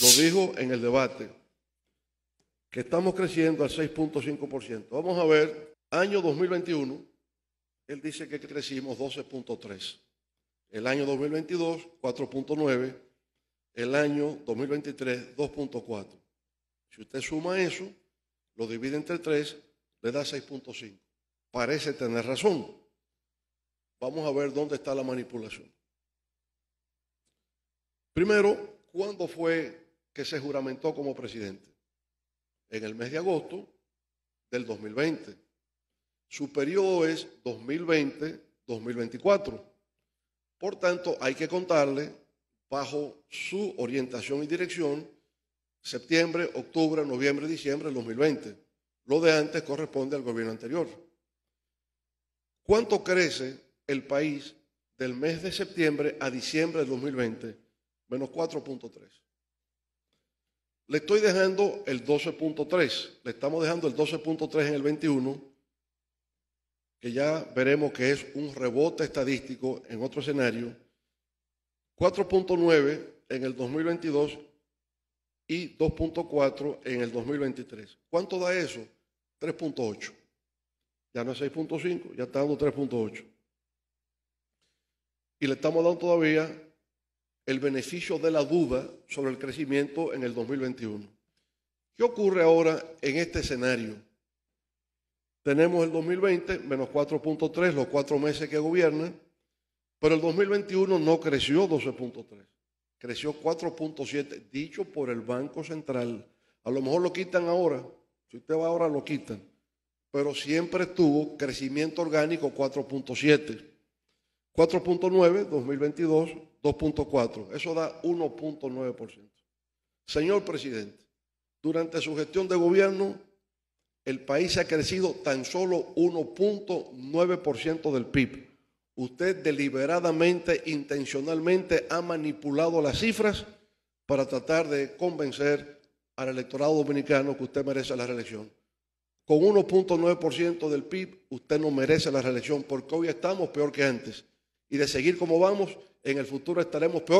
lo dijo en el debate, que estamos creciendo al 6.5%. Vamos a ver, año 2021, él dice que crecimos 12.3%. El año 2022, 4.9%. El año 2023, 2.4%. Si usted suma eso, lo divide entre 3, le da 6.5. Parece tener razón. Vamos a ver dónde está la manipulación. Primero, ¿cuándo fue que se juramentó como presidente en el mes de agosto del 2020. Su periodo es 2020-2024. Por tanto, hay que contarle bajo su orientación y dirección septiembre, octubre, noviembre, diciembre del 2020. Lo de antes corresponde al gobierno anterior. ¿Cuánto crece el país del mes de septiembre a diciembre del 2020? Menos 4.3. Le estoy dejando el 12.3, le estamos dejando el 12.3 en el 21, que ya veremos que es un rebote estadístico en otro escenario, 4.9 en el 2022 y 2.4 en el 2023. ¿Cuánto da eso? 3.8. Ya no es 6.5, ya está dando 3.8. Y le estamos dando todavía el beneficio de la duda sobre el crecimiento en el 2021. ¿Qué ocurre ahora en este escenario? Tenemos el 2020, menos 4.3, los cuatro meses que gobierna, pero el 2021 no creció 12.3, creció 4.7, dicho por el Banco Central. A lo mejor lo quitan ahora, si usted va ahora lo quitan, pero siempre tuvo crecimiento orgánico 4.7. 4.9, 2022, 2.4. Eso da 1.9%. Señor presidente, durante su gestión de gobierno, el país ha crecido tan solo 1.9% del PIB. Usted deliberadamente, intencionalmente ha manipulado las cifras para tratar de convencer al electorado dominicano que usted merece la reelección. Con 1.9% del PIB, usted no merece la reelección porque hoy estamos peor que antes. Y de seguir como vamos, en el futuro estaremos peor.